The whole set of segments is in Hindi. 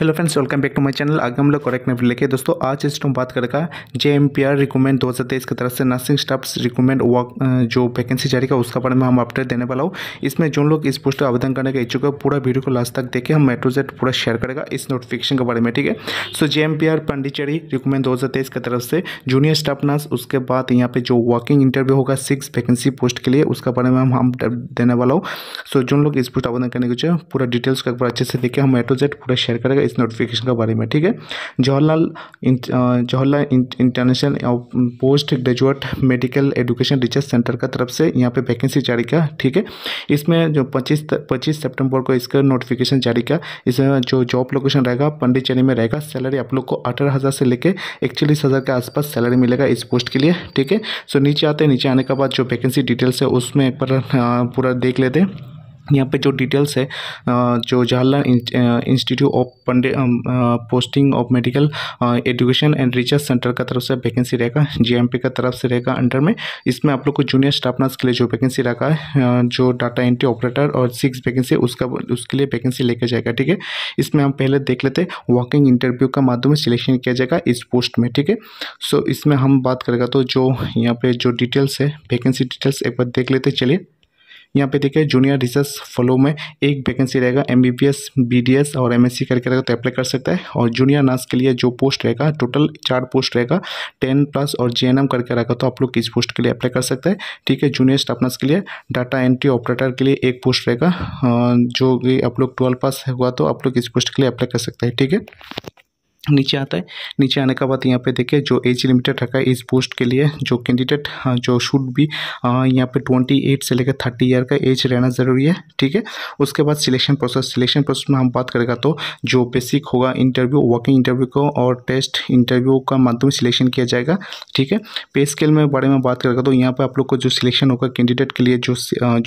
hello friends welcome back to my channel आगे हम लोग करेक्ट में लेके दोस्तों आज इस हम बात करेगा J M P R recruitment दो हज़ार तेईस की तरफ से नर्सिंग स्टाफ रिक्रूटमेंट वर्क जो वैकेंसी जारी का उसका बारे में हम अपडेट देने वाला हूँ इसमें जो लोग इस पोस्ट पर आवेदन करने का इच्छुक है पूरा वीडियो को लास्ट तक देखे हम मेट्रो जेट पूरा शेयर करेगा इस नोटिफिकेशन के बारे में ठीक है so J M P R Pondicherry recruitment दो हज़ार तेईस की तरफ से जूनियर स्टाफ नर्स उसके बाद यहाँ पे जो वर्किंग इंटरव्यू होगा सिक्स वैकेंसी पोस्ट के लिए उसका बारे में हम हम देने वाला हूँ सो जो लोग इस पोस्ट आवेदन करने के पूरा डिटेल्स का अच्छे से देखे हम मेट्रो जेट पूरा शेयर करेगा इस नोटिफिकेशन के बारे में ठीक है Jawaharlal Jawaharlal international post graduate medical education research centre का तरफ से यहाँ पे वैकेंसी जारी किया ठीक है इसमें जो पच्चीस पच्चीस सेप्टेम्बर को इसका नोटिफिकेशन जारी किया इसमें जो जॉब लोकेशन रहेगा पंडिचेरी में रहेगा सैलरी आप लोग को अठारह हज़ार से लेकर इकचालीस हज़ार के आसपास सैलरी मिलेगा इस पोस्ट के लिए ठीक है सो नीचे आते हैं नीचे आने के बाद जो वैकेंसी डिटेल्स है उसमें एक बार पूरा देख लेते हैं यहाँ पे जो डिटेल्स है जो जवाहरलाल इंस्टीट्यूट ऑफ पंडे posting of medical education and research centre का तरफ से वैकेंसी रहेगा जीएमपी का तरफ से रहेगा अंडर में इसमें आप लोग को जूनियर स्टाफ नर्स के लिए जो वैकेंसी रखा है जो डाटा एंट्री ऑपरेटर और सिक्स वैकेंसी उसका उसके लिए वैकेंसी लेके जाएगा ठीक है इसमें हम पहले देख लेते हैं वॉकिंग इंटरव्यू का माध्यम से सिलेक्शन किया जाएगा इस पोस्ट में ठीक है सो इसमें हम बात करेगा तो जो यहाँ पर जो डिटेल्स है वैकेंसी डिटेल्स एक बार देख लेते चलिए यहाँ पे देखिए जूनियर रिसर्च फलो में एक वैकेंसी रहेगा एम बी बी और एम करके रहेगा तो अप्लाई कर सकता है और जूनियर नर्स के लिए जो पोस्ट रहेगा टोटल चार पोस्ट रहेगा टेन प्लस और जे करके रहेगा तो आप लोग इस पोस्ट के लिए अप्लाई कर सकते हैं ठीक है जूनियर स्टाफ नर्स के लिए डाटा एंट्री ऑपरेटर के लिए एक पोस्ट रहेगा जो कि आप लोग ट्वेल्व पास हुआ तो आप लोग इस पोस्ट के लिए अप्लाई कर सकते हैं ठीक है नीचे आता है नीचे आने के बाद यहाँ पे देखिए जो एज लिमिटेड रखा है इस पोस्ट के लिए जो कैंडिडेट हाँ, जो शुड भी यहाँ पे 28 से लेकर 30 ईयर का एज रहना ज़रूरी है ठीक है उसके बाद सिलेक्शन प्रोसेस सिलेक्शन प्रोसेस में हम बात करेगा तो जो बेसिक होगा इंटरव्यू वर्किंग इंटरव्यू को और टेस्ट इंटरव्यू का माध्यम सिलेक्शन किया जाएगा ठीक है पे स्केल में बारे में बात करेगा तो यहाँ पर आप लोग को जो सिलेक्शन होगा कैंडिडेट के लिए जो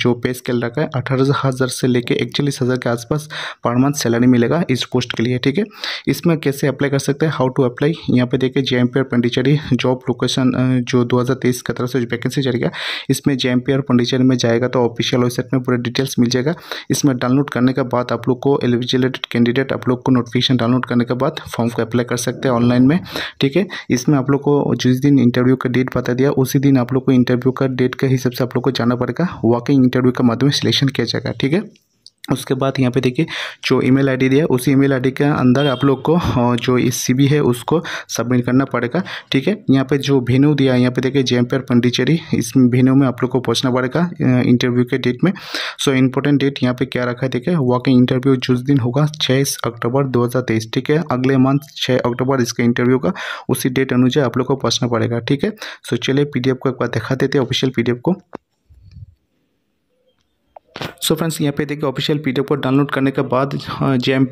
जो पे स्केल रखा है अठारह से लेकर इकचालीस के आसपास पर मंथ सैलरी मिलेगा इस पोस्ट के लिए ठीक है इसमें कैसे अप्लाई अप्लाई कर सकते हैं हाउ टू अप्लाई यहाँ पे देखिए जे एम पी और पंडिचेरी जॉब लोकेशन जो 2023 की तरफ से वैकेंसी चलेगा इसमें जे एम पी और पंडिचेरी में जाएगा तो ऑफिशियल वेबसाइट में पूरे डिटेल्स मिल जाएगा इसमें डाउनलोड करने के बाद आप लोग को एलिजिलेटेड कैंडिडेट आप लोग को नोटिफिकेशन डाउनलोड करने के बाद फॉर्म को अप्लाई कर सकते हैं ऑनलाइन में ठीक है इसमें आप लोग को जिस दिन इंटरव्यू का डेट बता दिया उसी दिन आप लोग को इंटरव्यू का डेट के हिसाब से आप लोग को जाना पड़ेगा वॉकिंग इंटरव्यू के माध्यम से सिलेक्शन किया जाएगा ठीक है उसके बाद यहाँ पे देखिए जो ईमेल आईडी दिया उसी ईमेल आईडी के अंदर आप लोग को जो सीबी है उसको सबमिट करना पड़ेगा ठीक है यहाँ पे जो भेनू दिया है यहाँ पे देखिए जेम्पेयर पंडिचेरी इस भेनू में आप लोग को पहुँचना पड़ेगा इंटरव्यू के डेट में सो इम्पोर्टेंट डेट यहाँ पे क्या रखा है देखिए वॉकिंग इंटरव्यू जिस दिन होगा छः अक्टूबर दो ठीक है अगले मंथ छः अक्टूबर इसका इंटरव्यू का उसी डेट अनुजाई आप लोग को पहुँचना पड़ेगा ठीक है सो चलिए पी को एक बार दिखा देते ऑफिशियल पी को सो फ्रेंड्स यहाँ पे देखिए ऑफिशियल पी को डाउनलोड करने के बाद जे हाँ,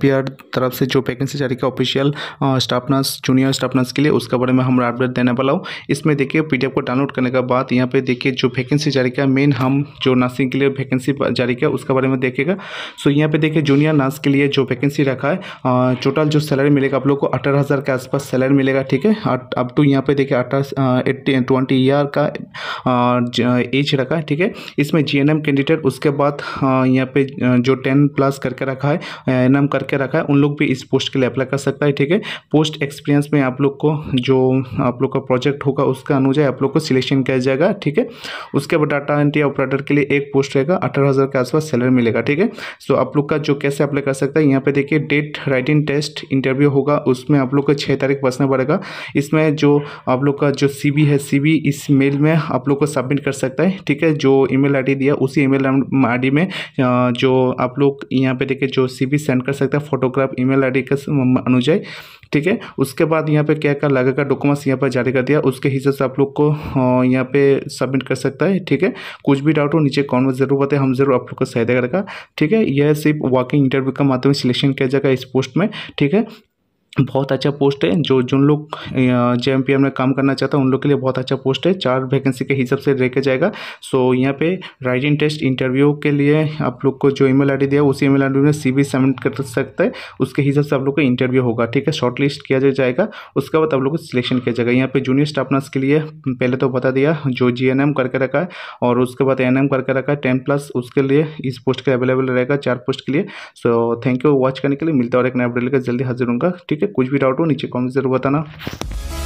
तरफ से जो वैकेंसी जारी का official staff nurse junior staff nurse के लिए उसके बारे में हमारा अपडेट देने वाला हूँ इसमें देखिए पी को डाउनलोड करने के बाद यहाँ पे देखिए जो वैकेंसी जारी का मेन हम जो नर्सिंग के लिए वैकेंसी जारी किया उसके बारे में देखेगा सो यहाँ पे देखिए जूनियर नर्स के लिए जो वैकेंसी रखा है टोटल हाँ, जो सैलरी मिलेगा आप लोग को अठारह हज़ार के आसपास सैलरी मिलेगा ठीक है अप टू यहाँ पे देखिए अठारह ट्वेंटी हाँ, ईयर का एज रखा है ठीक है इसमें जी कैंडिडेट उसके बाद हाँ, यहाँ पे जो टेन प्लस करके रखा है एन करके रखा है उन लोग भी इस पोस्ट के लिए अप्लाई कर सकता है ठीक है पोस्ट एक्सपीरियंस में आप लोग को जो आप लोग का प्रोजेक्ट होगा उसका अनुसार आप लोग को सिलेक्शन किया जाएगा ठीक है उसके बाद डाटा एंट्री ऑपरेटर के लिए एक पोस्ट रहेगा अठारह हज़ार के आसपास सैलरी मिलेगा ठीक है सो आप लोग का जो कैसे अप्लाई कर सकता है यहाँ पर देखिए डेट राइटिंग टेस्ट इंटरव्यू होगा उसमें आप लोग को छः तारीख बसना पड़ेगा इसमें जो आप लोग का जो सी है सी इस मेल में आप लोग को सबमिट कर सकता है ठीक है जो ईमेल आईडी दिया उसी ईमेल आईडी में जो आप लोग यहाँ पे देखिए जो सी सेंड कर सकते हैं फोटोग्राफ ईमेल आईडी के अनुजाई ठीक है उसके बाद यहाँ पे क्या क्या लगेगा डॉक्यूमेंट्स यहाँ पर जारी कर दिया उसके हिसाब से आप लोग को यहाँ पे सबमिट कर सकता है ठीक है कुछ भी डाउट हो नीचे कॉमेंट में जरूर बताए हम जरूर आप लोग को सहायता करेगा ठीक है यह सिर्फ वॉकिंग इंटरव्यू का माध्यम सिलेक्शन किया जाएगा इस पोस्ट में ठीक है बहुत अच्छा पोस्ट है जो जिन लोग जे एम में काम करना चाहता है उन लोग के लिए बहुत अच्छा पोस्ट है चार वैकेंसी के हिसाब से रखे जाएगा सो यहाँ पे राइटिंग टेस्ट इंटरव्यू के लिए आप लोग को जो ईमेल आईडी दिया उसी ईमेल आईडी में बी सबमिट कर सकते हैं उसके हिसाब से आप लोग का इंटरव्यू होगा ठीक है शॉर्ट लिस्ट किया जाएगा उसके बाद आप लोग को सिलेक्शन किया जाएगा यहाँ पर जूनियर स्टाफ नर्स के लिए पहले तो बता दिया जो जी करके रखा है और उसके बाद एन करके रखा है टेन प्लस उसके लिए इस पोस्ट के अवेलेबल रहेगा चार पोस्ट के लिए सो थैंक यू वॉच करने के लिए मिलता और एक नया अपडेट लेकर जल्दी हाजिर हूँगा ठीक है कुछ भी डाउट हो नीचे कॉमेंट जरूर बताना